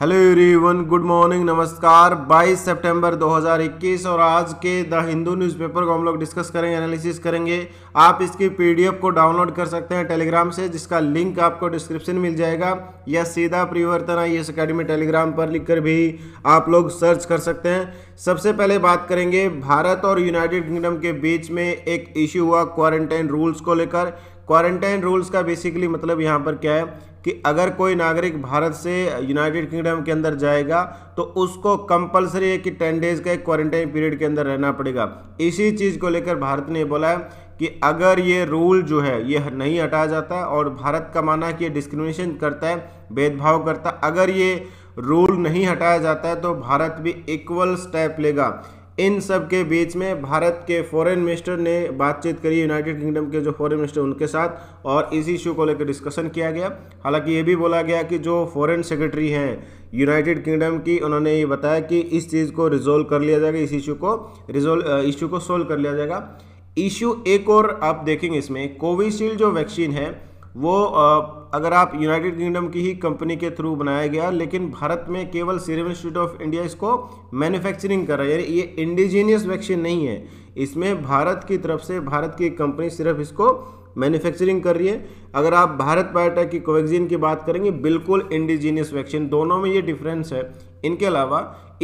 Hello everyone good morning नमस्कार 22 सितंबर 2021 और आज के द हिंदू न्यूज़पेपर को हम लोग डिस्कस करेंगे एनालिसिस करेंगे आप इसकी पीडीएफ को डाउनलोड कर सकते हैं टेलीग्राम से जिसका लिंक आपको डिस्क्रिप्शन मिल जाएगा या सीधा परिवर्तन आई एस अकेडमी टेलीग्राम पर लिखकर भी आप लोग सर्च कर सकते हैं सबसे पहले बात करेंगे भारत और यूनाइटेड किंगडम के बीच में एक इश्यू हुआ क्वारंटाइन रूल्स को लेकर क्वारंटाइन रूल्स का बेसिकली मतलब यहाँ पर क्या है कि अगर कोई नागरिक भारत से यूनाइटेड किंगडम के अंदर जाएगा तो उसको कंपलसरी है कि टेन डेज का एक क्वारंटाइन पीरियड के अंदर रहना पड़ेगा इसी चीज़ को लेकर भारत ने बोला है कि अगर ये रूल जो है ये नहीं हटाया जाता और भारत का माना कि ये डिस्क्रिमिनेशन करता है भेदभाव करता अगर ये रूल नहीं हटाया जाता है तो भारत भी इक्वल स्टेप लेगा इन सब के बीच में भारत के फॉरेन मिनिस्टर ने बातचीत करी यूनाइटेड किंगडम के जो फॉरेन मिनिस्टर उनके साथ और इस इशू को लेकर डिस्कशन किया गया हालांकि ये भी बोला गया कि जो फॉरेन सेक्रेटरी हैं यूनाइटेड किंगडम की उन्होंने ये बताया कि इस चीज़ को रिजोल्व कर लिया जाएगा इस इशू को रिजोल्व इशू को सोल्व कर लिया जाएगा इशू एक और आप देखेंगे इसमें कोविशील्ड जो वैक्सीन है वो अगर आप यूनाइटेड किंगडम की ही कंपनी के थ्रू बनाया गया लेकिन भारत में केवल सीरम इंस्टीट्यूट ऑफ इंडिया इसको मैन्युफैक्चरिंग कर रहा है यानी ये इंडिजीनियस वैक्सीन नहीं है इसमें भारत की तरफ से भारत की कंपनी सिर्फ इसको मैन्युफैक्चरिंग कर रही है अगर आप भारत बायोटेक की कोवैक्सीन की बात करेंगे बिल्कुल इंडिजीनियस वैक्सीन दोनों में ये डिफरेंस है इनके अलावा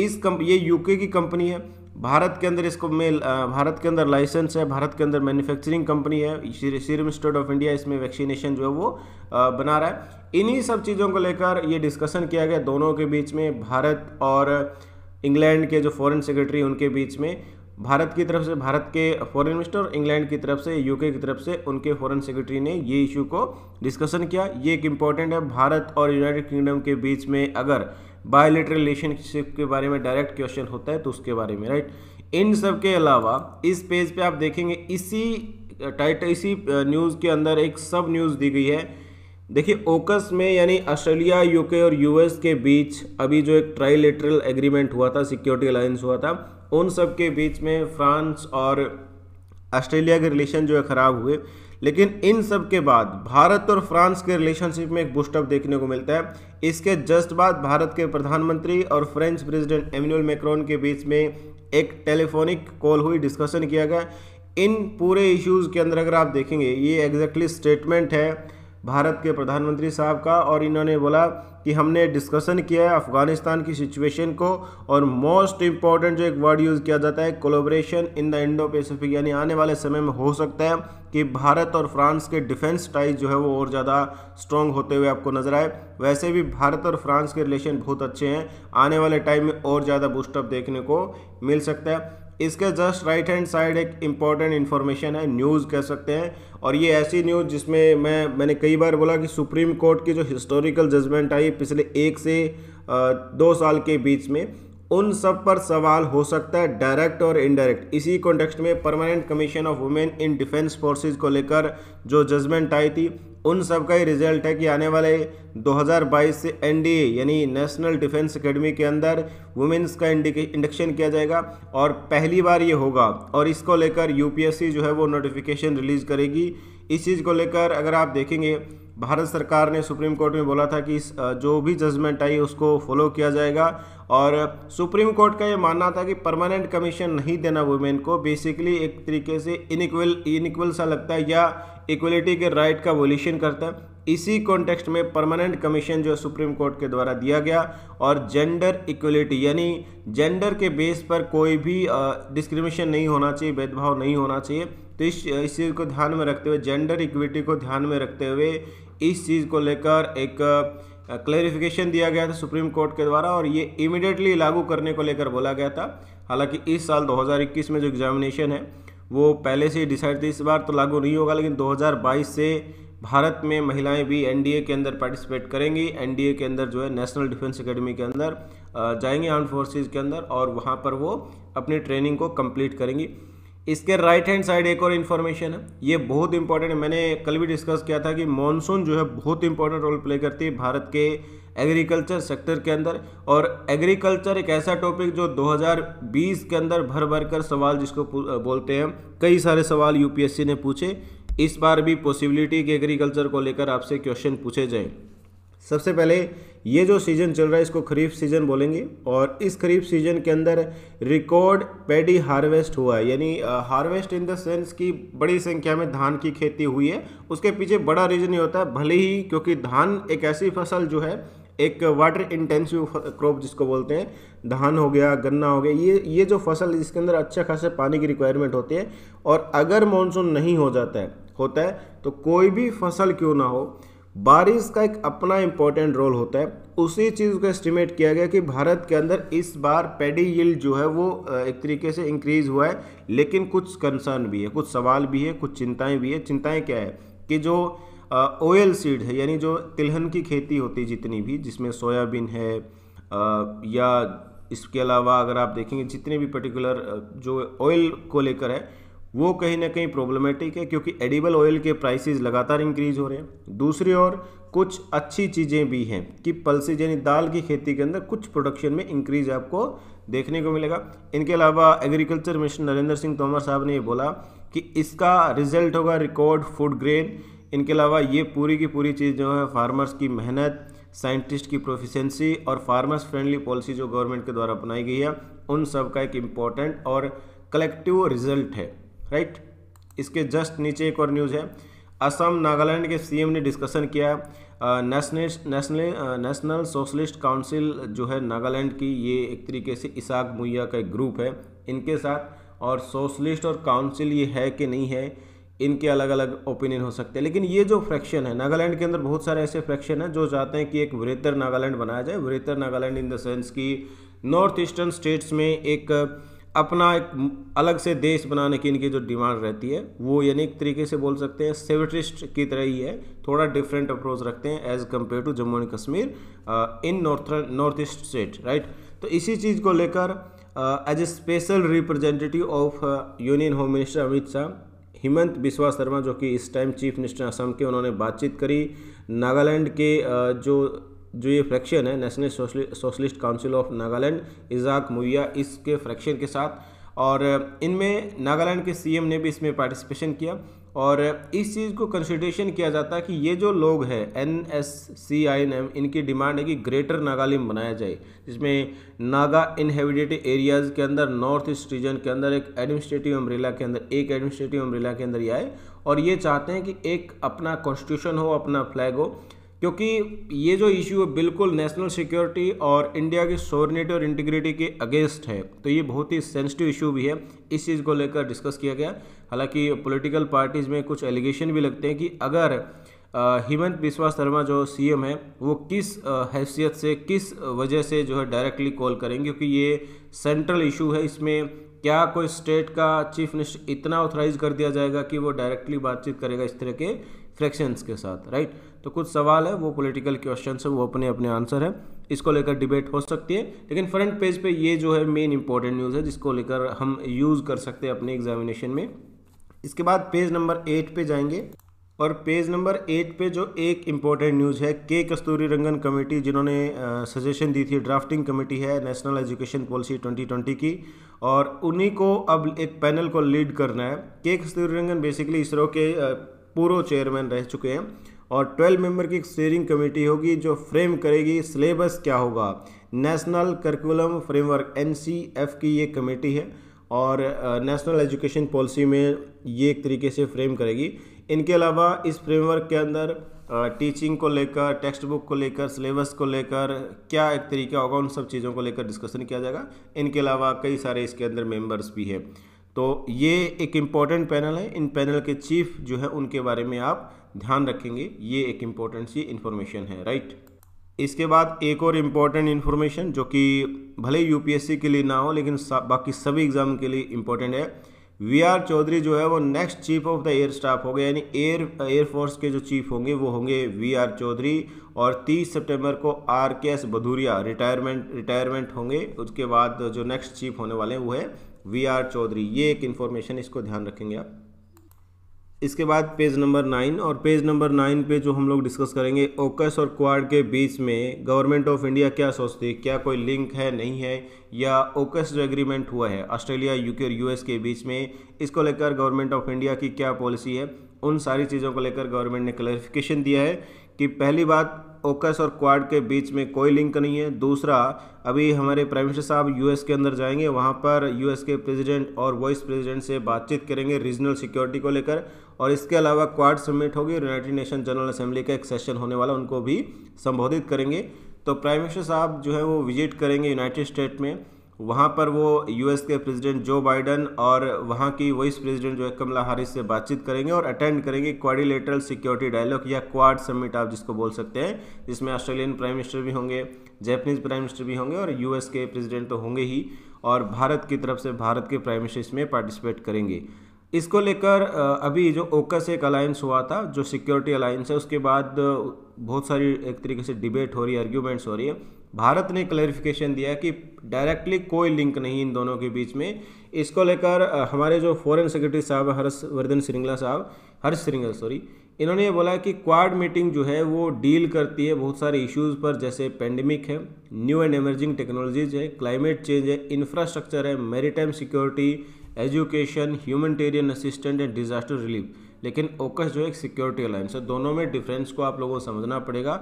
इस कंप ये यूके की कंपनी है भारत के अंदर इसको मेल भारत के अंदर लाइसेंस है भारत के अंदर मैन्युफैक्चरिंग कंपनी है सीरम इंस्टीट्यूट ऑफ इंडिया इसमें वैक्सीनेशन जो है वो बना रहा है इन्हीं सब चीज़ों को लेकर ये डिस्कशन किया गया दोनों के बीच में भारत और इंग्लैंड के जो फॉरेन सेक्रेटरी उनके बीच में भारत की तरफ से भारत के फॉरेन मिनिस्टर और इंग्लैंड की तरफ से यूके की तरफ से उनके फॉरेन सेक्रेटरी ने ये इशू को डिस्कशन किया ये एक इम्पॉर्टेंट है भारत और यूनाइटेड किंगडम के बीच में अगर बायोलेटर रिलेशनशिप के बारे में डायरेक्ट क्वेश्चन होता है तो उसके बारे में राइट इन सब के अलावा इस पेज पे आप देखेंगे इसी टाइटल इसी न्यूज़ के अंदर एक सब न्यूज़ दी गई है देखिए ओकस में यानी ऑस्ट्रेलिया यूके और यूएस के बीच अभी जो एक ट्राइलेटरल एग्रीमेंट हुआ था सिक्योरिटी अलायंस हुआ था उन सब के बीच में फ्रांस और ऑस्ट्रेलिया के रिलेशन जो है ख़राब हुए लेकिन इन सब के बाद भारत और फ्रांस के रिलेशनशिप में एक बुस्टअप देखने को मिलता है इसके जस्ट बाद भारत के प्रधानमंत्री और फ्रेंच प्रेसिडेंट एमिनुअल मैक्रोन के बीच में एक टेलीफोनिक कॉल हुई डिस्कशन किया गया इन पूरे इश्यूज़ के अंदर अगर आप देखेंगे ये एग्जैक्टली स्टेटमेंट है भारत के प्रधानमंत्री साहब का और इन्होंने बोला कि हमने डिस्कशन किया है अफगानिस्तान की सिचुएशन को और मोस्ट इम्पॉर्टेंट जो एक वर्ड यूज़ किया जाता है collaboration in the Indo Pacific यानी आने वाले समय में हो सकता है कि भारत और फ्रांस के डिफेंस टाइज जो है वो और ज़्यादा स्ट्रॉन्ग होते हुए आपको नजर आए वैसे भी भारत और फ्रांस के रिलेशन बहुत अच्छे हैं आने वाले टाइम में और ज़्यादा बूस्टअप देखने को मिल सकता है इसके जस्ट राइट हैंड साइड एक इम्पॉर्टेंट इन्फॉर्मेशन है न्यूज़ कह सकते हैं और ये ऐसी न्यूज़ जिसमें मैं मैंने कई बार बोला कि सुप्रीम कोर्ट की जो हिस्टोरिकल जजमेंट आई पिछले एक से दो साल के बीच में उन सब पर सवाल हो सकता है डायरेक्ट और इनडायरेक्ट इसी कॉन्टेक्स्ट में permanent commission of women in defence forces को लेकर जो जजमेंट आई थी उन सब का ही रिजल्ट है कि आने वाले 2022 से एनडीए यानी नेशनल डिफेंस एकेडमी के अंदर वुमेन्स का इंडक्शन किया जाएगा और पहली बार ये होगा और इसको लेकर यूपीएससी जो है वो नोटिफिकेशन रिलीज करेगी इस चीज़ को लेकर अगर आप देखेंगे भारत सरकार ने सुप्रीम कोर्ट में बोला था कि जो भी जजमेंट आई उसको फॉलो किया जाएगा और सुप्रीम कोर्ट का ये मानना था कि परमानेंट कमीशन नहीं देना वुमेन को बेसिकली एक तरीके से इनिक्वल इनिक्वल सा लगता है या इक्वलिटी के राइट का वोल्यूशन करता है इसी कॉन्टेक्स्ट में परमानेंट कमीशन जो सुप्रीम कोर्ट के द्वारा दिया गया और जेंडर इक्वलिटी यानी जेंडर के बेस पर कोई भी डिस्क्रिमिनेशन नहीं होना चाहिए भेदभाव नहीं होना चाहिए तो इस इस चीज़ को ध्यान में रखते हुए जेंडर इक्विटी को ध्यान में रखते हुए इस चीज़ को लेकर एक क्लेरिफिकेशन दिया गया था सुप्रीम कोर्ट के द्वारा और ये इमिडिएटली लागू करने को लेकर बोला गया था हालांकि इस साल 2021 में जो एग्जामिनेशन है वो पहले से ही डिसाइड थी इस बार तो लागू नहीं होगा लेकिन 2022 से भारत में महिलाएं भी एनडीए के अंदर पार्टिसिपेट करेंगी एनडीए के अंदर जो है नेशनल डिफेंस अकेडमी के अंदर जाएंगी आर्म फोर्सेज के अंदर और वहाँ पर वो अपनी ट्रेनिंग को कंप्लीट करेंगी इसके राइट हैंड साइड एक और इन्फॉर्मेशन है ये बहुत इंपॉर्टेंट मैंने कल भी डिस्कस किया था कि मॉनसून जो है बहुत इंपॉर्टेंट रोल प्ले करती है भारत के एग्रीकल्चर सेक्टर के अंदर और एग्रीकल्चर एक ऐसा टॉपिक जो 2020 के अंदर भर भर कर सवाल जिसको बोलते हैं कई सारे सवाल यूपीएससी ने पूछे इस बार भी पॉसिबिलिटी कि एग्रीकल्चर को लेकर आपसे क्वेश्चन पूछे जाए सबसे पहले ये जो सीज़न चल रहा है इसको खरीफ सीज़न बोलेंगे और इस खरीफ सीज़न के अंदर रिकॉर्ड पेडी हार्वेस्ट हुआ है यानी हार्वेस्ट इन द सेंस कि बड़ी संख्या में धान की खेती हुई है उसके पीछे बड़ा रीज़न ये होता है भले ही क्योंकि धान एक ऐसी फसल जो है एक वाटर इंटेंसिव क्रॉप जिसको बोलते हैं धान हो गया गन्ना हो गया ये ये जो फसल इसके अंदर अच्छा खासा पानी की रिक्वायरमेंट होती है और अगर मानसून नहीं हो जाता है होता है तो कोई भी फसल क्यों ना हो बारिश का एक अपना इम्पोर्टेंट रोल होता है उसी चीज़ को एस्टिमेट किया गया कि भारत के अंदर इस बार पेडी यील्ड जो है वो एक तरीके से इंक्रीज हुआ है लेकिन कुछ कंसर्न भी है कुछ सवाल भी है कुछ चिंताएं भी है चिंताएं क्या है कि जो ऑयल सीड है यानी जो तिलहन की खेती होती जितनी भी जिसमें सोयाबीन है या इसके अलावा अगर आप देखेंगे जितने भी पर्टिकुलर जो ऑयल को लेकर है वो कहीं ना कहीं प्रॉब्लमेटिक है क्योंकि एडिबल ऑयल के प्राइसेस लगातार इंक्रीज हो रहे हैं दूसरी ओर कुछ अच्छी चीज़ें भी हैं कि पल्सेज यानी दाल की खेती के अंदर कुछ प्रोडक्शन में इंक्रीज आपको देखने को मिलेगा इनके अलावा एग्रीकल्चर मिशन नरेंद्र सिंह तोमर साहब ने बोला कि इसका रिजल्ट होगा रिकॉर्ड फूड ग्रेन इनके अलावा ये पूरी की पूरी चीज़ जो है फार्मर्स की मेहनत साइंटिस्ट की प्रोफिशेंसी और फार्मर्स फ्रेंडली पॉलिसी जो गवर्नमेंट के द्वारा अपनाई गई है उन सब का एक इम्पॉर्टेंट और कलेक्टिव रिजल्ट है राइट इसके जस्ट नीचे एक और न्यूज़ है असम नागालैंड के सीएम ने डिस्कशन किया नेशनल नेशनल सोशलिस्ट काउंसिल जो है नागालैंड की ये एक तरीके से इसाक मुहैया का एक ग्रुप है इनके साथ और सोशलिस्ट और काउंसिल ये है कि नहीं है इनके अलग अलग ओपिनियन हो सकते हैं लेकिन ये जो फ्रैक्शन है नागालैंड के अंदर बहुत सारे ऐसे फ्रैक्शन हैं जो चाहते हैं कि एक वरेतर नागालैंड बनाया जाए greater Nagaland in the sense कि नॉर्थ ईस्टर्न स्टेट्स में एक अपना एक अलग से देश बनाने की इनकी जो डिमांड रहती है वो यानी एक तरीके से बोल सकते हैं सेवटिस्ट की तरह ही है थोड़ा डिफरेंट अप्रोच रखते हैं as compared to Jammu and Kashmir in north north east state right तो इसी चीज़ को लेकर as a special representative of union home minister Amit Shah Himanta Biswa Sharma जो कि इस टाइम चीफ मिनिस्टर असम के उन्होंने बातचीत करी नागालैंड के uh, जो जो ये फ्रैक्शन है National Socialist Council of Nagaland Isak Muivah इसके फ्रैक्शन के साथ और इनमें नागालैंड के सीएम ने भी इसमें पार्टिसिपेशन किया और इस चीज़ को कंसिडरेशन किया जाता है कि ये जो लोग हैं N S C I N M इनकी डिमांड है कि ग्रेटर नागालैंड बनाया जाए जिसमें नागा इनहेबिटेड एरियाज़ के अंदर नॉर्थ ईस्ट रीजन के अंदर एक एडमिनिस्ट्रेटिव अम्ब्रेला के अंदर एक एडमिनिस्ट्रेटिव अम्ब्रेला के अंदर ये आए और ये चाहते हैं कि एक अपना कॉन्स्टिट्यूशन हो अपना फ्लैग हो क्योंकि ये जो इशू है बिल्कुल नेशनल सिक्योरिटी और इंडिया की सोरनेटी और इंटीग्रिटी के अगेंस्ट है तो ये बहुत ही सेंसिटिव इशू भी है इस चीज़ को लेकर डिस्कस किया गया हालांकि पॉलिटिकल पार्टीज़ में कुछ एलिगेशन भी लगते हैं कि अगर हेमंत बिस्वा शर्मा जो सीएम है वो किस हैसियत से किस वजह से जो है डायरेक्टली कॉल करेंगे क्योंकि ये सेंट्रल इशू है इसमें क्या कोई स्टेट का चीफ मिनिस्टर इतना ऑथराइज कर दिया जाएगा कि वो डायरेक्टली बातचीत करेगा इस तरह के फ्रैक्शंस के साथ राइट तो कुछ सवाल है वो पॉलिटिकल क्वेश्चन है वो अपने अपने आंसर है इसको लेकर डिबेट हो सकती है लेकिन फ्रंट पेज पे ये जो है मेन इंपॉर्टेंट न्यूज़ है जिसको लेकर हम यूज़ कर सकते हैं अपने एग्जामिनेशन में इसके बाद पेज नंबर एट पे जाएंगे और पेज नंबर एट पे जो एक इम्पॉर्टेंट न्यूज़ है के कस्तूरी रंगन कमेटी जिन्होंने सजेशन दी थी ड्राफ्टिंग कमेटी है नेशनल एजुकेशन पॉलिसी 2020 की और उन्हीं को अब एक पैनल को लीड करना है के कस्तूरी रंगन बेसिकली इसरो के पूर्व चेयरमैन रह चुके हैं और 12 मेंबर की स्टेयरिंग कमेटी होगी जो फ्रेम करेगी सिलेबस क्या होगा नेशनल करिकुलम फ्रेमवर्क एन की ये कमेटी है और नेशनल एजुकेशन पॉलिसी में ये एक तरीके से फ्रेम करेगी इनके अलावा इस फ्रेमवर्क के अंदर टीचिंग को लेकर टेक्स्ट बुक को लेकर सिलेबस को लेकर क्या एक तरीका होगा उन सब चीज़ों को लेकर डिस्कशन किया जाएगा इनके अलावा कई सारे इसके अंदर मेंबर्स भी हैं तो ये एक इम्पॉर्टेंट पैनल है इन पैनल के चीफ जो है उनके बारे में आप ध्यान रखेंगे ये एक इम्पोर्टेंट सी इन्फॉर्मेशन है राइट इसके बाद एक और इम्पॉर्टेंट इन्फॉर्मेशन जो कि भले यूपीएससी के लिए ना हो लेकिन बाकी सभी एग्ज़ाम के लिए इम्पोर्टेंट है वी आर चौधरी जो है वो next chief of the air staff हो गए यानी एयर एयरफोर्स के जो चीफ होंगे वो होंगे वी आर चौधरी और 30 सितंबर को आर के एस भदूरिया रिटायरमेंट रिटायरमेंट होंगे उसके बाद जो नेक्स्ट चीफ होने वाले हैं वो है वी आर चौधरी ये एक इन्फॉर्मेशन इसको ध्यान रखेंगे आप इसके बाद पेज नंबर नाइन और पेज नंबर नाइन पे जो हम लोग डिस्कस करेंगे ओकस और क्वाड के बीच में गवर्नमेंट ऑफ इंडिया क्या सोचती है क्या कोई लिंक है नहीं है या ओकस जो एग्रीमेंट हुआ है ऑस्ट्रेलिया यूके और यूएस के बीच में इसको लेकर गवर्नमेंट ऑफ इंडिया की क्या पॉलिसी है उन सारी चीज़ों को लेकर गवर्नमेंट ने क्लैरिफिकेशन दिया है कि पहली बात ओकस और क्वाड के बीच में कोई लिंक नहीं है दूसरा अभी हमारे प्राइम मिनिस्टर साहब यूएस के अंदर जाएंगे वहाँ पर यूएस के प्रेसिडेंट और वाइस प्रेसिडेंट से बातचीत करेंगे रीजनल सिक्योरिटी को लेकर और इसके अलावा क्वाड समिट होगी यूनाइटेड नेशन जनरल असेंबली का एक सेशन होने वाला उनको भी संबोधित करेंगे तो प्राइम मिनिस्टर साहब जो है वो विजिट करेंगे यूनाइटेड स्टेट में वहाँ पर वो यूएस के प्रेसिडेंट जो बाइडन और वहाँ की वाइस प्रेसिडेंट जो है कमला हारिस से बातचीत करेंगे और अटेंड करेंगे क्वारिलेटरल सिक्योरिटी डायलॉग या क्वाड समिट आप जिसको बोल सकते हैं जिसमें ऑस्ट्रेलियन प्राइम मिनिस्टर भी होंगे जैपनीज प्राइम मिनिस्टर भी होंगे और यूएस के प्रेसिडेंट तो होंगे ही और भारत की तरफ से भारत के प्राइम मिनिस्टर इसमें पार्टिसिपेट करेंगे इसको लेकर अभी जो ओकस एक अलायंस हुआ था जो सिक्योरिटी अलायंस है उसके बाद बहुत सारी एक तरीके से डिबेट हो रही है आर्ग्यूमेंट्स हो रही है भारत ने क्लैरिफिकेशन दिया कि डायरेक्टली कोई लिंक नहीं इन दोनों के बीच में इसको लेकर हमारे जो फॉरेन सेक्रेटरी साहब हर्षवर्धन श्रृंगला साहब हर्ष श्रृंगला सॉरी इन्होंने ये बोला कि क्वाड मीटिंग जो है वो डील करती है बहुत सारे इश्यूज़ पर जैसे पेंडेमिक है न्यू एंड एमर्जिंग टेक्नोलॉजीज है क्लाइमेट चेंज है इंफ्रास्ट्रक्चर है maritime security education humanitarian assistant and disaster relief लेकिन ओकस जो एक सिक्योरिटी अलायंस है दोनों में डिफरेंस को आप लोगों को समझना पड़ेगा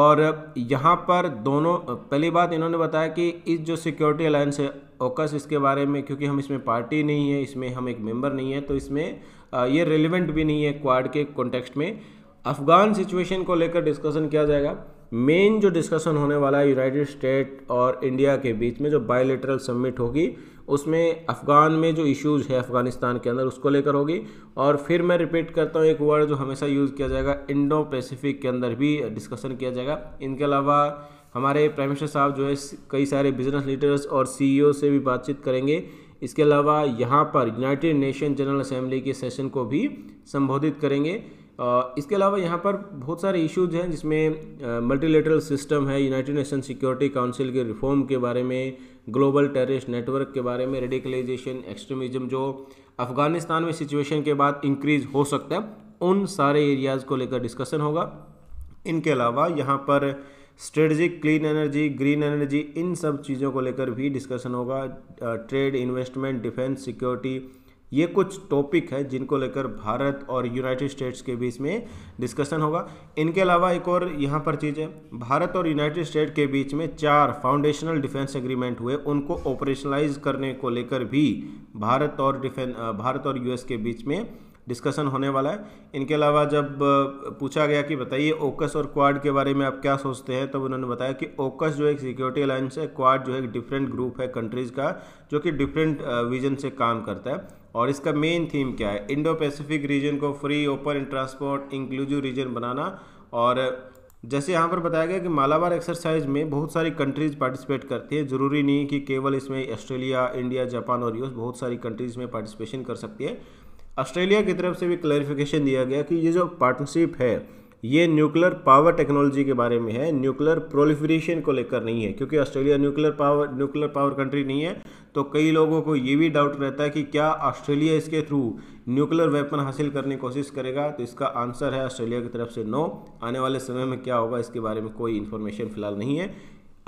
और यहाँ पर दोनों पहली बात इन्होंने बताया कि इस जो सिक्योरिटी अलायंस है ओकस इसके बारे में क्योंकि हम इसमें पार्टी नहीं है इसमें हम एक मेंबर नहीं है तो इसमें ये रेलिवेंट भी नहीं है क्वाड के कॉन्टेक्स्ट में अफगान सिचुएशन को लेकर डिस्कशन किया जाएगा मेन जो डिस्कशन होने वाला है यूनाइटेड स्टेट और इंडिया के बीच में जो बायोलिटरल समिट होगी उसमें अफ़गान में जो इश्यूज़ है अफ़गानिस्तान के अंदर उसको लेकर होगी और फिर मैं रिपीट करता हूँ एक वर्ड जो हमेशा यूज़ किया जाएगा इंडो पैसिफिक के अंदर भी डिस्कशन किया जाएगा इनके अलावा हमारे प्राइम मिनिस्टर साहब जो है कई सारे बिजनेस लीडर्स और सी e से भी बातचीत करेंगे इसके अलावा यहाँ पर यूनाइटेड नेशन जनरल असेंबली के सेशन को भी संबोधित करेंगे इसके अलावा यहाँ पर बहुत सारे इश्यूज हैं जिसमें मल्टीलेटरल सिस्टम है यूनाइटेड नेशन सिक्योरिटी काउंसिल के रिफॉर्म के बारे में ग्लोबल टेररिस्ट नेटवर्क के बारे में रेडिकलाइजेशन एक्सट्रीमिज्म जो अफ़गानिस्तान में सिचुएशन के बाद इंक्रीज हो सकता है उन सारे एरियाज़ को लेकर डिस्कशन होगा इनके अलावा यहाँ पर strategic clean energy green energy इन सब चीज़ों को लेकर भी डिस्कशन होगा ट्रेड इन्वेस्टमेंट डिफेंस सिक्योरिटी ये कुछ टॉपिक है जिनको लेकर भारत और यूनाइटेड स्टेट्स के बीच में डिस्कशन होगा इनके अलावा एक और यहाँ पर चीज़ है भारत और यूनाइटेड स्टेट के बीच में चार फाउंडेशनल डिफेंस एग्रीमेंट हुए उनको ऑपरेशनलाइज करने को लेकर भी भारत और डिफेंस भारत और यूएस के बीच में डिस्कशन होने वाला है इनके अलावा जब पूछा गया कि बताइए ओकस और क्वाड के बारे में आप क्या सोचते हैं तब तो उन्होंने बताया कि ओकस जो एक सिक्योरिटी अलायंस है क्वाड जो एक डिफरेंट ग्रुप है कंट्रीज़ का जो कि डिफरेंट विजन से काम करता है और इसका मेन थीम क्या है इंडो पैसिफिक रीजन को free open and transport inclusive region बनाना और जैसे यहाँ पर बताया गया कि मालाबार एक्सरसाइज में बहुत सारी कंट्रीज पार्टिसिपेट करती है ज़रूरी नहीं कि केवल इसमें ऑस्ट्रेलिया इंडिया जापान और यूएस बहुत सारी कंट्रीज में पार्टिसिपेशन कर सकती है ऑस्ट्रेलिया की तरफ से भी क्लैरिफिकेशन दिया गया कि ये जो पार्टनरशिप है ये न्यूक्लियर पावर टेक्नोलॉजी के बारे में है न्यूक्लियर प्रोलिफरेशन को लेकर नहीं है क्योंकि Australia nuclear power nuclear power country नहीं है तो कई लोगों को ये भी डाउट रहता है कि क्या ऑस्ट्रेलिया इसके थ्रू न्यूक्लियर वेपन हासिल करने की कोशिश करेगा तो इसका आंसर है ऑस्ट्रेलिया की तरफ से नो आने वाले समय में क्या होगा इसके बारे में कोई इन्फॉर्मेशन फिलहाल नहीं है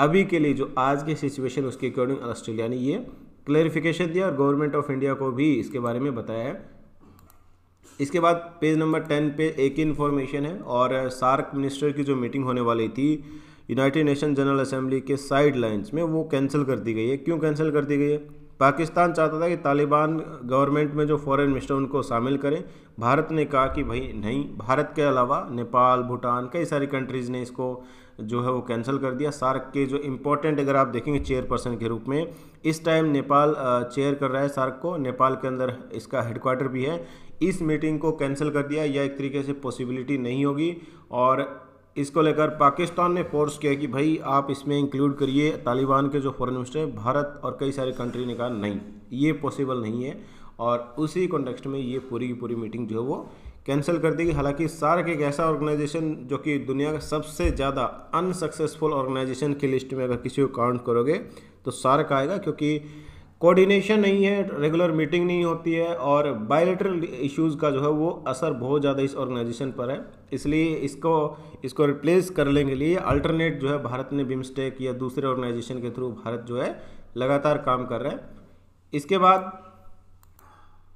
अभी के लिए जो आज की सिचुएशन उसके अकॉर्डिंग ऑस्ट्रेलिया ने ये क्लेरिफिकेशन दिया और गवर्नमेंट ऑफ इंडिया को भी इसके बारे में बताया है इसके बाद पेज नंबर टेन पे एक इन्फॉर्मेशन है और सार्क मिनिस्टर की जो मीटिंग होने वाली थी यूनाइटेड नेशन जनरल असेंबली के साइड लाइन्स में वो कैंसिल कर दी गई है क्यों कैंसिल कर दी गई है पाकिस्तान चाहता था कि तालिबान गवर्नमेंट में जो फॉरेन मिनिस्टर उनको शामिल करें भारत ने कहा कि भाई नहीं भारत के अलावा नेपाल भूटान कई सारी कंट्रीज़ ने इसको जो है वो कैंसिल कर दिया सार्क के जो इम्पोर्टेंट अगर आप देखेंगे चेयरपर्सन के रूप में इस टाइम नेपाल चेयर कर रहा है सार्क को नेपाल के अंदर इसका हेडक्वार्टर भी है इस मीटिंग को कैंसिल कर दिया यह एक तरीके से पॉसिबिलिटी नहीं होगी और इसको लेकर पाकिस्तान ने फोर्स किया कि भाई आप इसमें इंक्लूड करिए तालिबान के जो फॉरेन मिनिस्टर हैं भारत और कई सारे कंट्री ने कहा नहीं ये पॉसिबल नहीं है और उसी कॉन्टेक्स्ट में ये पूरी की पूरी मीटिंग जो है वो कैंसिल कर देगी हालांकि सार्क एक ऐसा ऑर्गेनाइजेशन जो कि दुनिया का सबसे ज़्यादा अनसक्सेसफुल ऑर्गेनाइजेशन की लिस्ट में अगर किसी को काउंट करोगे तो सार्क आएगा क्योंकि कोऑर्डिनेशन नहीं है रेगुलर मीटिंग नहीं होती है और बायोलिटरल इश्यूज़ का जो है वो असर बहुत ज़्यादा इस ऑर्गेनाइजेशन पर है इसलिए इसको इसको रिप्लेस करने के लिए अल्टरनेट जो है भारत ने बिम्स्टेक या दूसरे ऑर्गेनाइजेशन के थ्रू भारत जो है लगातार काम कर रहा है इसके बाद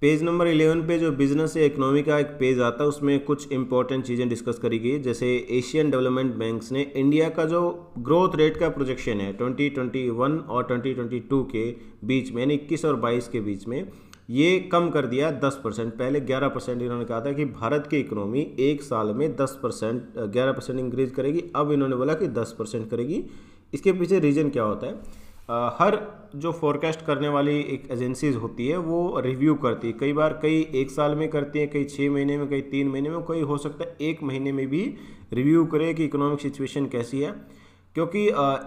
पेज नंबर इलेवन पे जो बिजनेस या इकोनॉमी का एक पेज आता है उसमें कुछ इंपॉर्टेंट चीज़ें डिस्कस करी गई जैसे एशियन डेवलपमेंट बैंक्स ने इंडिया का जो ग्रोथ रेट का प्रोजेक्शन है 2021 और 2022 के बीच में यानी इक्कीस और 22 के बीच में ये कम कर दिया दस परसेंट पहले ग्यारह परसेंट इन्होंने कहा था कि भारत की इकोनॉमी एक साल में दस परसेंट ग्यारह परसेंट इंक्रीज करेगी अब इन्होंने बोला कि दस परसेंट करेगी इसके पीछे रीज़न क्या होता है आ, हर जो फोरकास्ट करने वाली एक एजेंसीज होती है वो रिव्यू करती है कई बार कई एक साल में करती हैं कई छः महीने में कई तीन महीने में कई हो सकता है एक महीने में भी रिव्यू करे कि इकोनॉमिक सिचुएशन कैसी है क्योंकि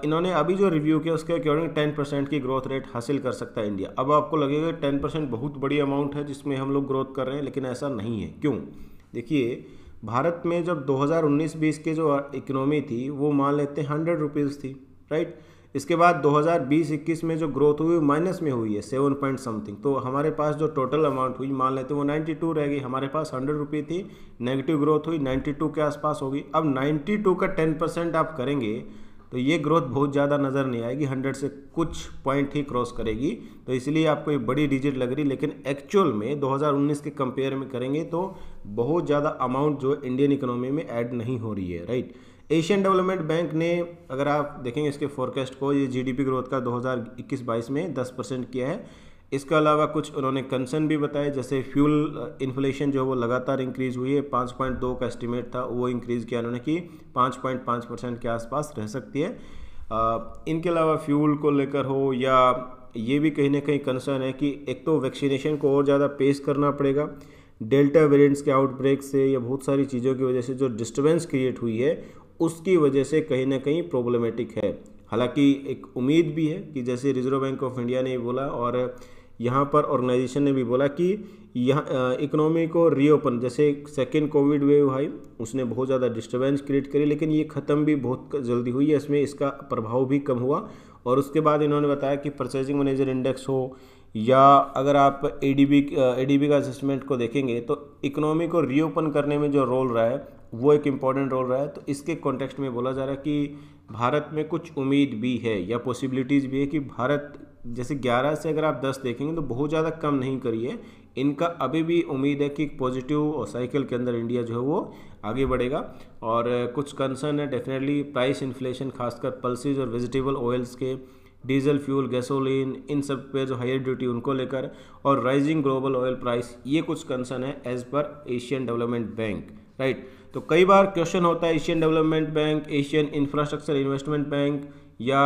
इन्होंने अभी जो रिव्यू किया उसके अकॉर्डिंग टेन परसेंट की ग्रोथ रेट हासिल कर सकता है इंडिया अब आपको लगेगा टेन परसेंट बहुत बड़ी अमाउंट है जिसमें हम लोग ग्रोथ कर रहे हैं लेकिन ऐसा नहीं है क्यों देखिए भारत में जब 2019-20 के जो इकोनॉमी थी वो मान लेते हैं हंड्रेड रुपीज़ थी राइट इसके बाद 2020-21 में जो ग्रोथ हुई माइनस में हुई है सेवन पॉइंट समथिंग तो हमारे पास जो टोटल अमाउंट हुई मान लेते हैं वो 92 रह गई हमारे पास हंड्रेड रुपये थी नेगेटिव ग्रोथ हुई 92 के आसपास होगी अब 92 का 10 परसेंट आप करेंगे तो ये ग्रोथ बहुत ज़्यादा नज़र नहीं आएगी हंड्रेड से कुछ पॉइंट ही क्रॉस करेगी तो इसलिए आपको ये बड़ी डिजिट लग रही लेकिन एक्चुअल में 2019 के कंपेयर में करेंगे तो बहुत ज़्यादा अमाउंट जो इंडियन इकोनॉमी में ऐड नहीं हो रही है राइट एशियन डेवलपमेंट बैंक ने अगर आप देखेंगे इसके फोरकास्ट को ये जी ग्रोथ का दो हज़ार में दस परसेंट किया है इसके अलावा कुछ उन्होंने कंसर्न भी बताए जैसे फ्यूल इन्फ्लेशन जो है वो लगातार इंक्रीज़ हुई है पाँच पॉइंट दो का एस्टिमेट था वो इंक्रीज़ किया उन्होंने कि पाँच पॉइंट पाँच परसेंट के आसपास रह सकती है आ, इनके अलावा फ्यूल को लेकर हो या ये भी कहीं ना कहीं कंसर्न है कि एक तो वैक्सीनेशन को और ज़्यादा पेश करना पड़ेगा डेल्टा वेरियंट्स के आउटब्रेक से या बहुत सारी चीज़ों की वजह से जो डिस्टर्बेंस क्रिएट हुई है उसकी वजह से कहीं ना कहीं प्रॉब्लमेटिक है हालांकि एक उम्मीद भी है कि जैसे रिजर्व बैंक ऑफ इंडिया ने बोला और यहाँ पर ऑर्गेनाइजेशन ने भी बोला कि यहाँ इकोनॉमी को रीओपन जैसे सेकेंड कोविड वेव आई उसने बहुत ज़्यादा डिस्टर्बेंस क्रिएट करी लेकिन ये ख़त्म भी बहुत जल्दी हुई है इसमें इसका प्रभाव भी कम हुआ और उसके बाद इन्होंने बताया कि परचेजिंग मैनेजर इंडेक्स हो या अगर आप A D B A D B का असेसमेंट को देखेंगे तो इकोनॉमी को रीओपन करने में जो रोल रहा है वो एक इम्पॉर्टेंट रोल रहा है तो इसके कॉन्टेक्स्ट में बोला जा रहा है कि भारत में कुछ उम्मीद भी है या पॉसिबिलिटीज़ भी है कि भारत जैसे 11 से अगर आप 10 देखेंगे तो बहुत ज़्यादा कम नहीं करिए इनका अभी भी उम्मीद है कि पॉजिटिव साइकिल के अंदर इंडिया जो है वो आगे बढ़ेगा और कुछ कंसर्न है डेफिनेटली प्राइस इन्फ्लेशन खासकर पल्सिस और वेजिटेबल ऑयल्स के डीजल फ्यूल गैसोलीन इन सब पे जो हायर ड्यूटी उनको लेकर और राइजिंग ग्लोबल ऑयल प्राइस ये कुछ कंसर्न है as per Asian development bank right तो कई बार क्वेश्चन होता है Asian development bank Asian infrastructure investment bank या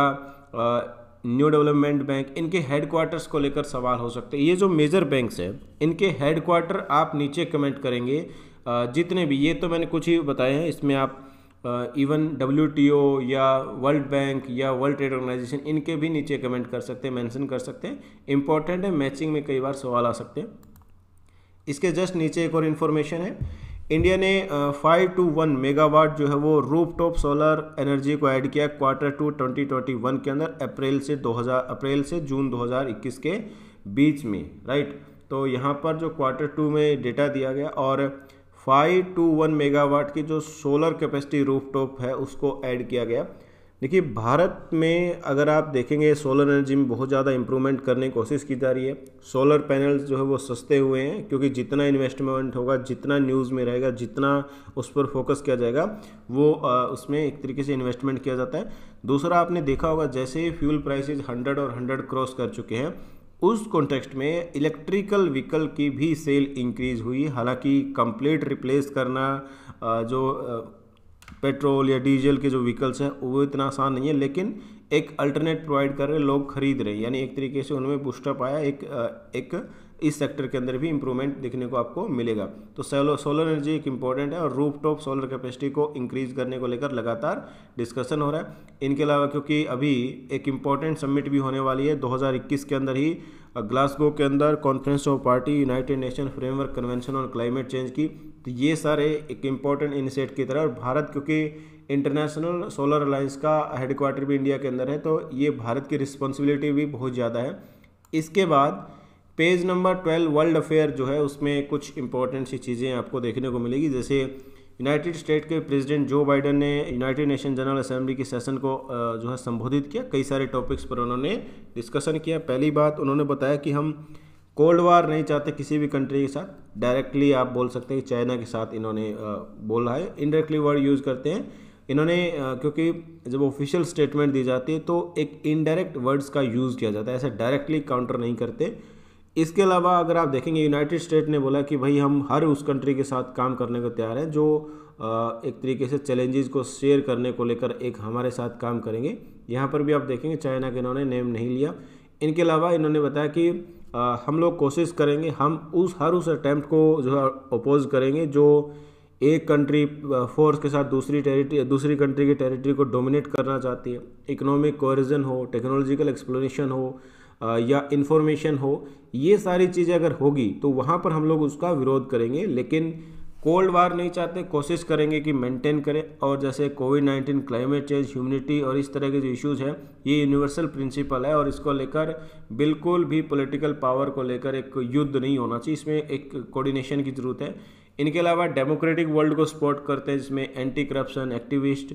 न्यू डेवलपमेंट बैंक इनके हेडक्वार्टर्स को लेकर सवाल हो सकते हैं ये जो मेजर बैंक्स हैं इनके हेडक्वार्टर आप नीचे कमेंट करेंगे जितने भी ये तो मैंने कुछ ही बताए हैं इसमें आप इवन डब्ल्यू या वर्ल्ड बैंक या वर्ल्ड ट्रेड ऑर्गेनाइजेशन इनके भी नीचे कमेंट कर सकते हैं मैंसन कर सकते हैं इंपॉर्टेंट है मैचिंग में कई बार सवाल आ सकते हैं इसके जस्ट नीचे एक और इन्फॉर्मेशन है इंडिया ने फाइव टू वन मेगावाट जो है वो रूप टॉप सोलर एनर्जी को ऐड किया quarter two twenty twenty one के अंदर अप्रैल से 2000 अप्रैल से जून 2021 के बीच में राइट तो यहाँ पर जो क्वार्टर टू में डेटा दिया गया और फाइव टू वन मेगावाट की जो सोलर कैपेसिटी रूफ टॉप है उसको ऐड किया गया देखिए भारत में अगर आप देखेंगे सोलर एनर्जी में बहुत ज़्यादा इम्प्रूवमेंट करने की कोशिश की जा रही है सोलर पैनल जो है वो सस्ते हुए हैं क्योंकि जितना इन्वेस्टमेंट होगा जितना न्यूज़ में रहेगा जितना उस पर फोकस किया जाएगा वो आ, उसमें एक तरीके से इन्वेस्टमेंट किया जाता है दूसरा आपने देखा होगा जैसे ही फ्यूल प्राइसेज हंड्रेड और हंड्रेड क्रॉस कर चुके हैं उस कॉन्टेक्स्ट में इलेक्ट्रिकल व्हीकल की भी सेल इंक्रीज हुई हालांकि कंप्लीट रिप्लेस करना जो पेट्रोल या डीजल के जो व्हीकल्स हैं वो इतना आसान नहीं है लेकिन एक अल्टरनेट प्रोवाइड कर रहे लोग खरीद रहे हैं यानी एक तरीके से उनमें बुस्टअप आया एक एक इस सेक्टर के अंदर भी इंप्रूवमेंट देखने को आपको मिलेगा तो सोलो सोलर एनर्जी एक इंपॉर्टेंट है और रूफ टॉप सोलर कैपेसिटी को इंक्रीज करने को लेकर लगातार डिस्कशन हो रहा है इनके अलावा क्योंकि अभी एक इम्पॉर्टेंट समिट भी होने वाली है 2021 के अंदर ही ग्लासगो के अंदर conference of party united nation framework convention on climate change की तो ये सारे एक इम्पॉर्टेंट इनिशिएट की तरह और भारत क्योंकि इंटरनेशनल सोलर अलाइंस का हेडक्वार्टर भी इंडिया के अंदर है तो ये भारत की रिस्पॉन्सिबिलिटी भी बहुत ज़्यादा है इसके बाद page number twelve world affair जो है उसमें कुछ इंपॉर्टेंट सी चीज़ें आपको देखने को मिलेगी जैसे यूनाइटेड स्टेट के प्रेसिडेंट जो बाइडन ने यूनाइटेड नेशन जनरल असेंबली के सेशन को जो है संबोधित किया कई सारे टॉपिक्स पर उन्होंने डिस्कशन किया पहली बात उन्होंने बताया कि हम कोल्ड वार नहीं चाहते किसी भी कंट्री के साथ डायरेक्टली आप बोल सकते हैं चाइना के साथ इन्होंने बोल रहा है इनडायरेक्टली वर्ड यूज़ करते हैं इन्होंने क्योंकि जब ऑफिशियल स्टेटमेंट दी जाती है तो एक इनडायरेक्ट वर्ड्स का यूज़ किया जाता है ऐसे डायरेक्टली काउंटर नहीं करते इसके अलावा अगर आप देखेंगे यूनाइटेड स्टेट ने बोला कि भाई हम हर उस कंट्री के साथ काम करने को तैयार हैं जो एक तरीके से चैलेंजेस को शेयर करने को लेकर एक हमारे साथ काम करेंगे यहाँ पर भी आप देखेंगे चाइना के इन्होंने नेम नहीं लिया इनके अलावा इन्होंने बताया कि हम लोग कोशिश करेंगे हम उस हर उस अटैम्प्ट को जो है अपोज करेंगे जो एक कंट्री फोर्स के साथ दूसरी टेरिटरी दूसरी कंट्री की टेरिटरी को डोमिनेट करना चाहती है इकोनॉमिक कोरिजन हो टेक्नोलॉजिकल एक्सप्लोरेशन हो या इन्फॉर्मेशन हो ये सारी चीज़ें अगर होगी तो वहाँ पर हम लोग उसका विरोध करेंगे लेकिन कोल्ड वार नहीं चाहते कोशिश करेंगे कि मेंटेन करें और जैसे covid nineteen climate change humanity और इस तरह के जो इश्यूज़ हैं ये यूनिवर्सल प्रिंसिपल है और इसको लेकर बिल्कुल भी पॉलिटिकल पावर को लेकर एक युद्ध नहीं होना चाहिए इसमें एक कोऑर्डिनेशन की ज़रूरत है इनके अलावा डेमोक्रेटिक वर्ल्ड को सपोर्ट करते हैं जिसमें anti corruption activist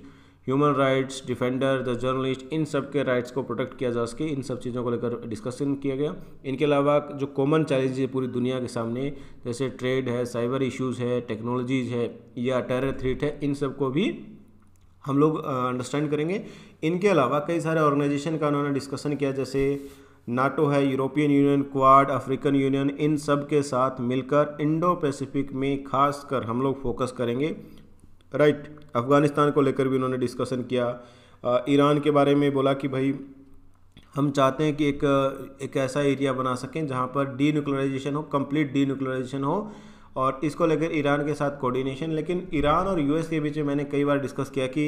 human rights defender the journalist इन सब के राइट्स को प्रोटेक्ट किया जा सके इन सब चीज़ों को लेकर डिस्कशन किया गया इनके अलावा जो कॉमन चैलेंज है पूरी दुनिया के सामने जैसे ट्रेड है साइबर इश्यूज़ है टेक्नोलॉजीज़ है या टेरर थ्रीट है इन सब को भी हम लोग अंडरस्टैंड करेंगे इनके अलावा कई सारे ऑर्गेनाइजेशन का उन्होंने डिस्कशन किया जैसे नाटो है European union Quad African union इन सब के साथ मिलकर इंडो पैसिफिक में खास कर हम लोग फोकस करेंगे राइट right. अफ़गानिस्तान को लेकर भी उन्होंने डिस्कशन किया ईरान के बारे में बोला कि भाई हम चाहते हैं कि एक एक ऐसा एरिया बना सकें जहाँ पर डी न्यूक्लराइजेशन हो कंप्लीट डी न्यूक्लराइजेशन हो और इसको लेकर ईरान के साथ कोऑर्डिनेशन लेकिन ईरान और यूएस के बीच में मैंने कई बार डिस्कस किया कि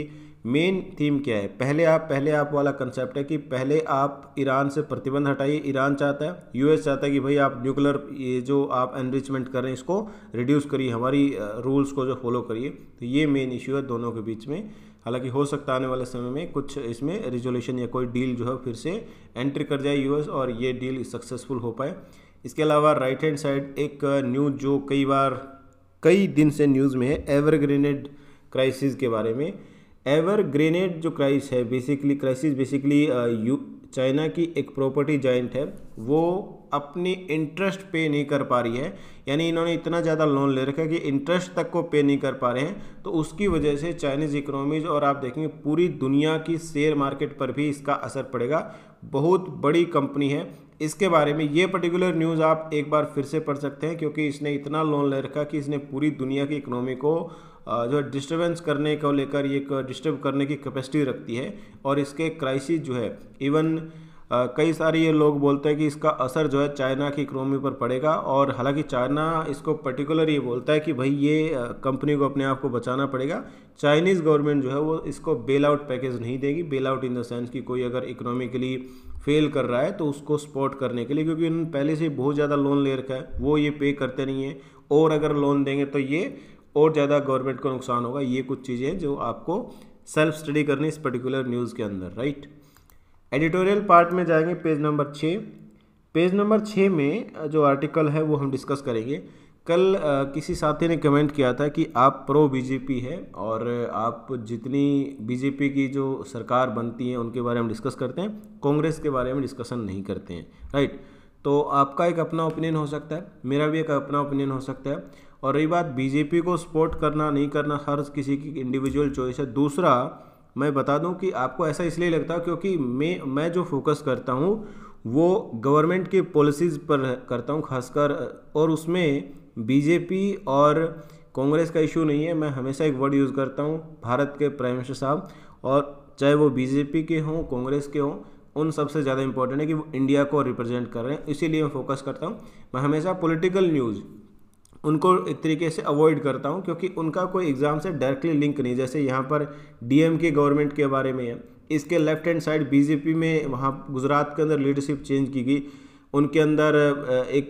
मेन थीम क्या है पहले आप पहले आप वाला कंसेप्ट है कि पहले आप ईरान से प्रतिबंध हटाइए ईरान चाहता है यूएस चाहता है कि भाई आप न्यूक्लियर ये जो आप एनरिचमेंट कर रहे हैं इसको रिड्यूस करिए हमारी रूल्स को जो फॉलो करिए तो ये मेन इश्यू है दोनों के बीच में हालांकि हो सकता आने वाले समय में कुछ इसमें रिजोल्यूशन या कोई डील जो है फिर से एंट्री कर जाए यूएस और ये डील सक्सेसफुल हो पाए इसके अलावा राइट हैंड साइड एक न्यूज़ जो कई बार कई दिन से न्यूज़ में है एवर ग्रेनेड क्राइसिस के बारे में एवर ग्रेनेड जो क्राइस है basically crisis basically you China की एक प्रॉपर्टी जॉइंट है वो अपनी इंटरेस्ट पे नहीं कर पा रही है यानी इन्होंने इतना ज़्यादा लोन ले रखा है कि इंटरेस्ट तक को पे नहीं कर पा रहे हैं तो उसकी वजह से चाइनीज़ इकोनॉमीज और आप देखेंगे पूरी दुनिया की शेयर मार्केट पर भी इसका असर पड़ेगा बहुत बड़ी कंपनी है इसके बारे में ये पर्टिकुलर न्यूज़ आप एक बार फिर से पढ़ सकते हैं क्योंकि इसने इतना लोन ले रखा कि इसने पूरी दुनिया की इकोनॉमी को जो है डिस्टर्बेंस करने को लेकर ये डिस्टर्ब करने की कैपेसिटी रखती है और इसके क्राइसिस जो है इवन कई सारे ये लोग बोलते हैं कि इसका असर जो है चाइना की इकोनॉमी पर पड़ेगा और हालांकि चाइना इसको पर्टिकुलर ये बोलता है कि भाई ये कंपनी को अपने आप को बचाना पड़ेगा चाइनीज़ गवर्नमेंट जो है वो इसको बेल आउट पैकेज नहीं देगी bail out in the sense कि कोई अगर इकोनॉमिकली फेल कर रहा है तो उसको सपोर्ट करने के लिए क्योंकि उन्होंने पहले से बहुत ज़्यादा लोन ले रखा है वो ये पे करते नहीं है और अगर लोन देंगे तो ये और ज़्यादा गवर्नमेंट को नुकसान होगा ये कुछ चीज़ें जो आपको सेल्फ स्टडी करनी इस पर्टिकुलर न्यूज़ के अंदर राइट एडिटोरियल पार्ट में जाएंगे पेज नंबर छः पेज नंबर छः में जो आर्टिकल है वो हम डिस्कस करेंगे कल आ, किसी साथी ने कमेंट किया था कि आप प्रो बीजेपी है और आप जितनी बीजेपी की जो सरकार बनती है उनके बारे में डिस्कस करते हैं कांग्रेस के बारे में डिस्कशन नहीं करते हैं राइट तो आपका एक अपना ओपिनियन हो सकता है मेरा भी एक अपना ओपिनियन हो सकता है और रही बात बीजेपी को सपोर्ट करना नहीं करना हर किसी की इंडिविजुअल चॉइस है दूसरा मैं बता दूं कि आपको ऐसा इसलिए लगता है क्योंकि मैं मैं जो फोकस करता हूं वो गवर्नमेंट की पॉलिसीज़ पर करता हूं खासकर और उसमें बीजेपी और कांग्रेस का इशू नहीं है मैं हमेशा एक वर्ड यूज़ करता हूँ भारत के प्राइम मिनिस्टर साहब और चाहे वो बीजेपी के हों कांग्रेस के हों उन सबसे ज़्यादा इंपॉर्टेंट है कि वो इंडिया को रिप्रेजेंट कर रहे हैं इसीलिए मैं फोकस करता हूँ मैं हमेशा पॉलिटिकल न्यूज़ उनको एक तरीके से अवॉइड करता हूँ क्योंकि उनका कोई एग्ज़ाम से डायरेक्टली लिंक नहीं जैसे यहाँ पर डीएम के गवर्नमेंट के बारे में है इसके लेफ्ट हैंड साइड बीजेपी में वहाँ गुजरात के अंदर लीडरशिप चेंज की गई उनके अंदर एक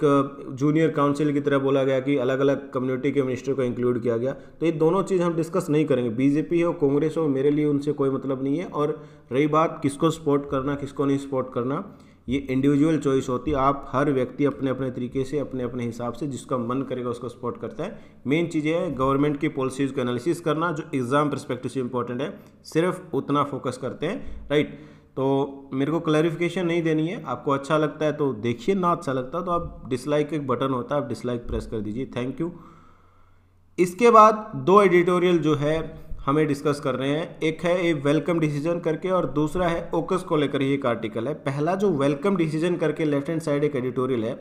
जूनियर काउंसिल की तरह बोला गया कि अलग अलग कम्युनिटी के मिनिस्टर को इंक्लूड किया गया तो ये दोनों चीज़ हम डिस्कस नहीं करेंगे बीजेपी हो कांग्रेस हो मेरे लिए उनसे कोई मतलब नहीं है और रही बात किसको सपोर्ट करना किसको नहीं सपोर्ट करना ये इंडिविजुअल चॉइस होती है आप हर व्यक्ति अपने अपने तरीके से अपने अपने हिसाब से जिसका मन करेगा उसको सपोर्ट करता है मेन चीज़ है गवर्नमेंट की पॉलिसीज़ को एनालिसिस करना जो एग्ज़ाम परस्पेक्टिव से इंपॉर्टेंट है सिर्फ उतना फोकस करते हैं राइट तो मेरे को क्लैरिफिकेशन नहीं देनी है आपको अच्छा लगता है तो देखिए ना अच्छा लगता तो आप डिसलाइक एक बटन होता है आप डिसलाइक प्रेस कर दीजिए थैंक यू इसके बाद दो एडिटोरियल जो है हमें डिस्कस कर रहे हैं एक है ए वेलकम डिसीजन करके और दूसरा है ओकस को लेकर ही एक आर्टिकल है पहला जो वेलकम डिसीजन करके लेफ्ट हैंड साइड एक एडिटोरियल है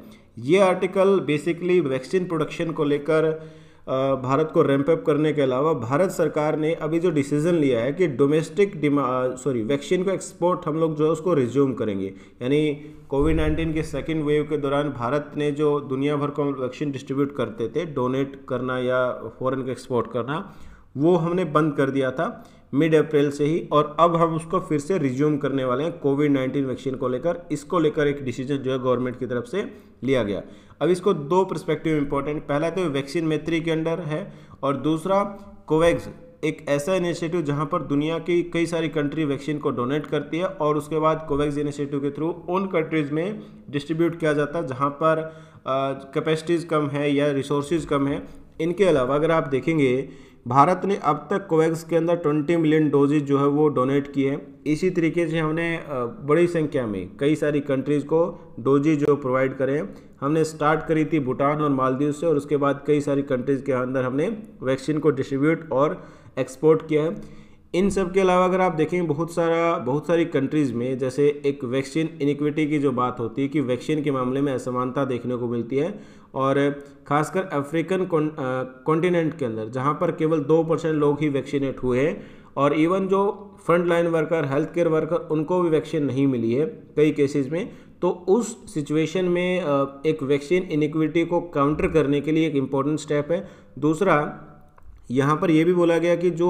ये आर्टिकल बेसिकली वैक्सीन प्रोडक्शन को लेकर भारत को रैंपअप करने के अलावा भारत सरकार ने अभी जो डिसीजन लिया है कि डोमेस्टिक सॉरी वैक्सीन को एक्सपोर्ट हम लोग जो है उसको रिज्यूम करेंगे यानी कोविड नाइन्टीन के सेकेंड वेव के दौरान भारत ने जो दुनिया भर को वैक्सीन डिस्ट्रीब्यूट करते थे डोनेट करना या फॉरन का एक्सपोर्ट करना वो हमने बंद कर दिया था मिड अप्रैल से ही और अब हम उसको फिर से रिज्यूम करने वाले हैं कोविड नाइन्टीन वैक्सीन को लेकर इसको लेकर एक डिसीजन जो है गवर्नमेंट की तरफ से लिया गया अब इसको दो परस्पेक्टिव इंपॉर्टेंट पहला तो वैक्सीन मैत्री के अंडर है और दूसरा कोवैक्स एक ऐसा इनिशिएटिव जहां पर दुनिया की कई सारी कंट्री वैक्सीन को डोनेट करती है और उसके बाद कोवैक्स इनिशिएटिव के थ्रू उन कंट्रीज़ में डिस्ट्रीब्यूट किया जाता है जहां पर कैपेसिटीज़ कम है या रिसोर्सेज कम है इनके अलावा अगर आप देखेंगे भारत ने अब तक कोवैक्स के अंदर 20 मिलियन डोजेज जो है वो डोनेट किए हैं इसी तरीके से हमने बड़ी संख्या में कई सारी कंट्रीज़ को डोजेज जो प्रोवाइड करें हमने स्टार्ट करी थी भूटान और मालदीव से और उसके बाद कई सारी कंट्रीज़ के अंदर हमने वैक्सीन को डिस्ट्रीब्यूट और एक्सपोर्ट किया है इन सब के अलावा अगर आप देखें बहुत सारा बहुत सारी कंट्रीज़ में जैसे एक वैक्सीन इनिक्विटी की जो बात होती है कि वैक्सीन के मामले में असमानता देखने को मिलती है और खासकर अफ्रीकन कॉन्टिनेंट के अंदर जहां पर केवल दो परसेंट लोग ही वैक्सीनेट हुए हैं और इवन जो front line worker health care worker उनको भी वैक्सीन नहीं मिली है कई केसेस में तो उस सिचुएशन में एक वैक्सीन इनिक्विटी को काउंटर करने के लिए एक इम्पोर्टेंट स्टेप है दूसरा यहाँ पर यह भी बोला गया कि जो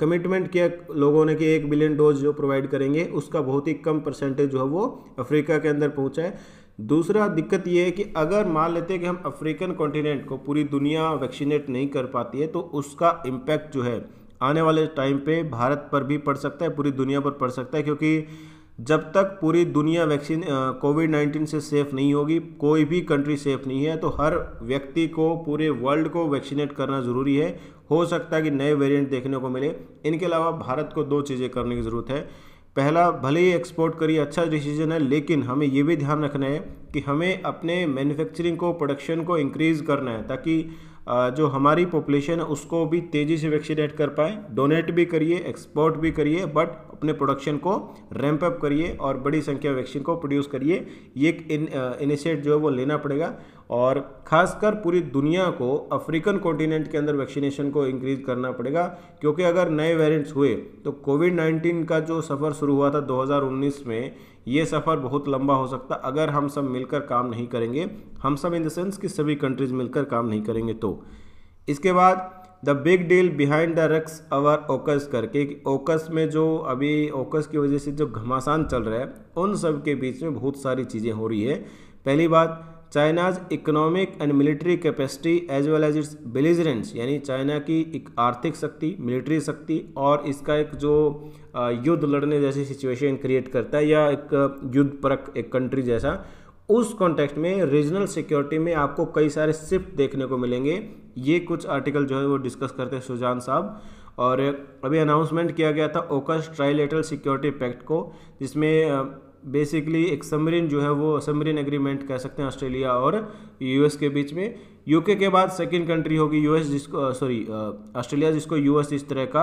कमिटमेंट किया लोगों ने कि एक बिलियन डोज जो प्रोवाइड करेंगे उसका बहुत ही कम परसेंटेज जो है वो अफ्रीका के अंदर पहुँचा है दूसरा दिक्कत ये है कि अगर मान लेते हैं कि हम अफ्रीकन कॉन्टिनेंट को पूरी दुनिया वैक्सीनेट नहीं कर पाती है तो उसका इम्पैक्ट जो है आने वाले टाइम पे भारत पर भी पड़ सकता है पूरी दुनिया पर पड़ सकता है क्योंकि जब तक पूरी दुनिया वैक्सीन कोविड नाइन्टीन से सेफ नहीं होगी कोई भी कंट्री सेफ नहीं है तो हर व्यक्ति को पूरे वर्ल्ड को वैक्सीनेट करना ज़रूरी है हो सकता है कि नए वेरिएंट देखने को मिले इनके अलावा भारत को दो चीज़ें करने की ज़रूरत है पहला भले ही एक्सपोर्ट करिए अच्छा डिसीजन है लेकिन हमें ये भी ध्यान रखना है कि हमें अपने मैन्युफैक्चरिंग को प्रोडक्शन को इंक्रीज़ करना है ताकि जो हमारी पॉपुलेशन है उसको भी तेज़ी से वैक्सीनेट कर पाए डोनेट भी करिए एक्सपोर्ट भी करिए बट अपने प्रोडक्शन को रैंप अप करिए और बड़ी संख्या में वैक्सीन को प्रोड्यूस करिए ये एक इनिशिएट जो है वो लेना पड़ेगा और ख़ासकर पूरी दुनिया को अफ्रीकन कॉन्टिनेंट के अंदर वैक्सीनेशन को इंक्रीज करना पड़ेगा क्योंकि अगर नए वेरिएंट्स हुए तो कोविड 19 का जो सफ़र शुरू हुआ था 2019 में ये सफ़र बहुत लंबा हो सकता अगर हम सब मिलकर काम नहीं करेंगे हम सब इन द सेंस कि सभी कंट्रीज़ मिलकर काम नहीं करेंगे तो इसके बाद the big deal behind the ruckus over AUKUS करके ओकस में जो अभी ओकस की वजह से जो घमासान चल रहा है उन सब के बीच में बहुत सारी चीज़ें हो रही है पहली बात China's economic and military capacity as well as its belligerents यानी चाइना की एक आर्थिक शक्ति मिलिट्री शक्ति और इसका एक जो युद्ध लड़ने जैसी सिचुएशन क्रिएट करता है या एक युद्ध परक एक कंट्री जैसा उस कॉन्टेक्स्ट में रीजनल सिक्योरिटी में आपको कई सारे शिफ्ट देखने को मिलेंगे ये कुछ आर्टिकल जो है वो डिस्कस करते हैं सुजान साहब और अभी अनाउंसमेंट किया गया था ओकस ट्राइलेटरल सिक्योरिटी पैक्ट को जिसमें बेसिकली एक समरीन जो है वो समरीन एग्रीमेंट कह सकते हैं ऑस्ट्रेलिया और यूएस के बीच में यूके के बाद सेकंड कंट्री होगी यूएस जिसको सॉरी ऑस्ट्रेलिया जिसको यूएस इस तरह का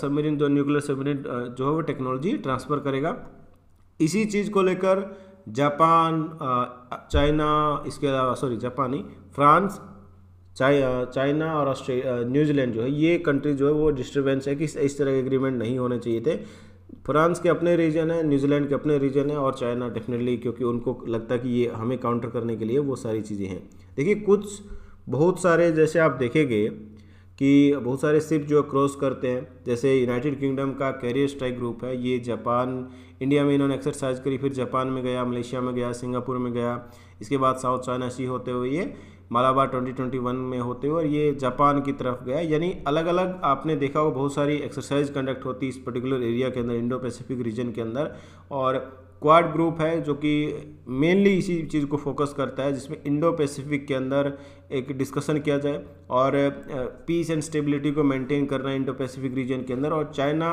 समरीन जो न्यूक्लियर समरीन जो है वो टेक्नोलॉजी ट्रांसफ़र करेगा इसी चीज़ को लेकर जापान चाइना इसके अलावा सॉरी जापानी फ्रांस चाइना और ऑस्ट्रेलिया न्यूजीलैंड जो है ये कंट्री जो है वो डिस्टर्बेंस है कि इस तरह के एग्रीमेंट नहीं होने चाहिए थे फ्रांस के अपने रीजन है न्यूजीलैंड के अपने रीजन है और चाइना डेफिनेटली क्योंकि उनको लगता है कि ये हमें काउंटर करने के लिए वो सारी चीज़ें हैं देखिए कुछ बहुत सारे जैसे आप देखेंगे कि बहुत सारे शिप जो क्रॉस करते हैं जैसे यूनाइटेड किंगडम का कैरियर स्ट्राइक ग्रुप है ये जापान इंडिया में इन्होंने एक्सरसाइज करी फिर जापान में गया मलेशिया में गया सिंगापुर में गया इसके बाद साउथ चाइना सी होते हुए ये मालाबार 2021 में होते हुए और ये जापान की तरफ गया यानी अलग अलग आपने देखा हो बहुत सारी एक्सरसाइज कंडक्ट होती इस पर्टिकुलर एरिया के अंदर इंडो पैसिफिक रीजन के अंदर और क्वाड ग्रुप है जो कि मेनली इसी चीज़ को फोकस करता है जिसमें इंडो पैसिफिक के अंदर एक डिस्कशन किया जाए और पीस एंड स्टेबिलिटी को मेंटेन करना इंडो पैसिफिक रीजन के अंदर और चाइना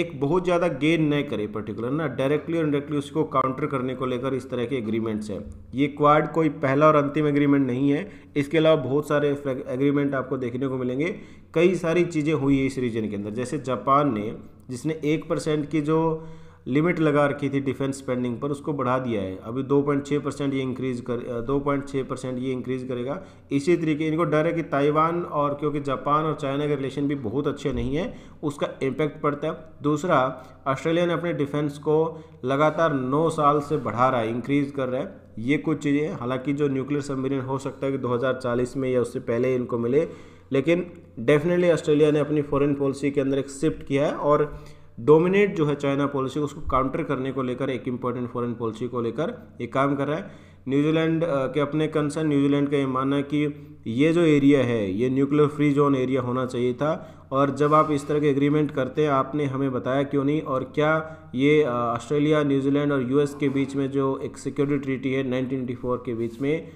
एक बहुत ज़्यादा गेन नहीं करे पर्टिकुलर ना डायरेक्टली और इंडायरेक्टली उसको काउंटर करने को लेकर इस तरह के एग्रीमेंट्स हैं ये क्वाड कोई पहला और अंतिम एग्रीमेंट नहीं है इसके अलावा बहुत सारे एग्रीमेंट आपको देखने को मिलेंगे कई सारी चीज़ें हुई है इस रीजन के अंदर जैसे जापान ने जिसने एक परसेंट की जो लिमिट लगा रखी थी डिफेंस स्पेंडिंग पर उसको बढ़ा दिया है अभी दो पॉइंट छः परसेंट ये इंक्रीज कर दो पॉइंट छः परसेंट ये इंक्रीज करेगा इसी तरीके इनको डर है कि ताइवान और क्योंकि जापान और चाइना के रिलेशन भी बहुत अच्छे नहीं है उसका इम्पैक्ट पड़ता है दूसरा ऑस्ट्रेलिया ने अपने डिफेंस को लगातार नौ साल से बढ़ा रहा है इंक्रीज कर रहा है ये कुछ चीज़ें हालांकि जो न्यूक्लियर सबमरीन हो सकता है कि 2040 में या उससे पहले इनको मिले लेकिन डेफिनेटली ऑस्ट्रेलिया ने अपनी फॉरेन पॉलिसी के अंदर एक शिफ्ट किया है और डोमिनेट जो है चाइना पॉलिसी उसको काउंटर करने को लेकर एक इम्पॉर्टेंट फॉरेन पॉलिसी को लेकर ये काम कर रहा है न्यूजीलैंड के अपने कंसर्न न्यूजीलैंड का ये मानना है कि ये जो एरिया है ये न्यूक्लियर फ्री जोन एरिया होना चाहिए था और जब आप इस तरह के एग्रीमेंट करते हैं आपने हमें बताया क्यों नहीं और क्या ये ऑस्ट्रेलिया न्यूजीलैंड और यूएस के बीच में जो एक सिक्योरिटी ट्रीटी है नाइनटीन के बीच में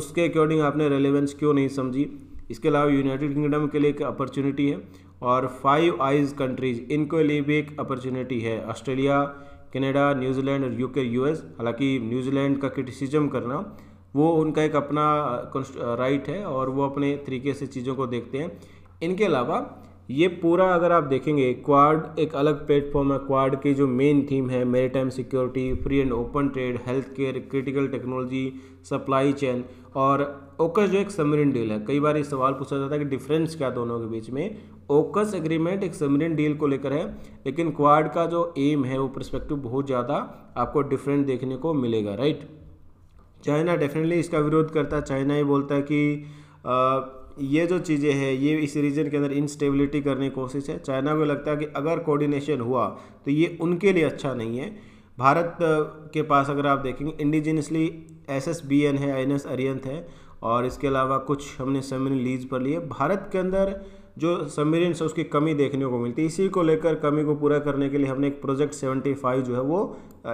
उसके अकॉर्डिंग आपने रेलिवेंस क्यों नहीं समझी इसके अलावा यूनाइटेड किंगडम के लिए एक अपॉर्चुनिटी है और फाइव आइज कंट्रीज इनको लिए भी एक अपॉर्चुनिटी है ऑस्ट्रेलिया कनाडा न्यूजीलैंड और यूके यूएस हालांकि न्यूजीलैंड का क्रिटिसिज्म करना वो उनका एक अपना राइट है और वो अपने तरीके से चीज़ों को देखते हैं इनके अलावा ये पूरा अगर आप देखेंगे क्वाड एक अलग प्लेटफॉर्म है क्वाड की जो मेन थीम है maritime security free and open trade health care critical technology supply chain और ओकस जो एक समरिन डील है कई बार ये सवाल पूछा जाता है कि डिफरेंस क्या दोनों के बीच में ओकस एग्रीमेंट एक समरीन डील को लेकर है लेकिन क्वाड का जो एम है वो परस्पेक्टिव बहुत ज़्यादा आपको डिफरेंट देखने को मिलेगा राइट चाइना डेफिनेटली इसका विरोध करता है चाइना ये बोलता है कि आ, ये जो चीज़ें हैं ये इस रीजन के अंदर इंस्टेबिलिटी करने की कोशिश है चाइना को लगता है कि अगर कोऑर्डिनेशन हुआ तो ये उनके लिए अच्छा नहीं है भारत के पास अगर आप देखेंगे indigenously S S B N है एन एस अरियंत है और इसके अलावा कुछ हमने सेमिन लीज पर लिए भारत के अंदर जो सबमरीन है उसकी कमी देखने को मिलती है इसी को लेकर कमी को पूरा करने के लिए हमने एक प्रोजेक्ट 75 जो है वो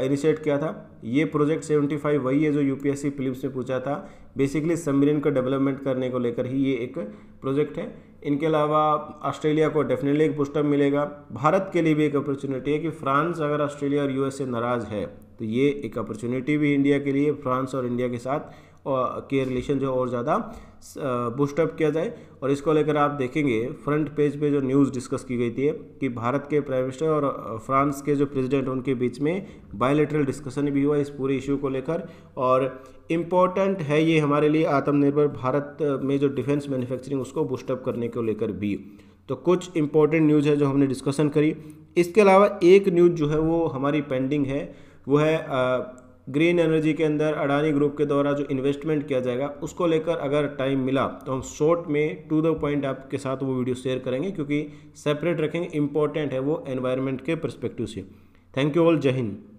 इनिशिएट किया था ये प्रोजेक्ट 75 वही है जो यूपीएससी फिलिप्स ने पूछा था बेसिकली सबमरीन का डेवलपमेंट करने को लेकर ही ये एक प्रोजेक्ट है इनके अलावा ऑस्ट्रेलिया को डेफिनेटली एक पुस्टअप मिलेगा भारत के लिए भी एक अपॉर्चुनिटी है कि फ्रांस अगर ऑस्ट्रेलिया और यूएस नाराज़ है तो ये एक अपॉर्चुनिटी भी इंडिया के लिए फ्रांस और इंडिया के साथ के रिलेशन जो और ज़्यादा बूस्टअप किया जाए और इसको लेकर आप देखेंगे फ्रंट पेज पे जो न्यूज़ डिस्कस की गई थी कि भारत के प्राइम मिनिस्टर और फ्रांस के जो प्रेसिडेंट उनके बीच में बायोलिटरल डिस्कशन भी हुआ इस पूरे इशू को लेकर और इम्पॉर्टेंट है ये हमारे लिए आत्मनिर्भर भारत में जो डिफेंस मैन्युफैक्चरिंग उसको बूस्टअप करने को लेकर भी तो कुछ इंपॉर्टेंट न्यूज़ है जो हमने डिस्कशन करी इसके अलावा एक न्यूज़ जो है वो हमारी पेंडिंग है वो है ग्रीन एनर्जी के अंदर अडानी ग्रुप के द्वारा जो इन्वेस्टमेंट किया जाएगा उसको लेकर अगर टाइम मिला तो हम शॉर्ट में टू द पॉइंट आपके साथ वो वीडियो शेयर करेंगे क्योंकि सेपरेट रखेंगे इंपॉर्टेंट है वो एनवायरनमेंट के परस्पेक्टिव से थैंक यू ऑल जय हिंद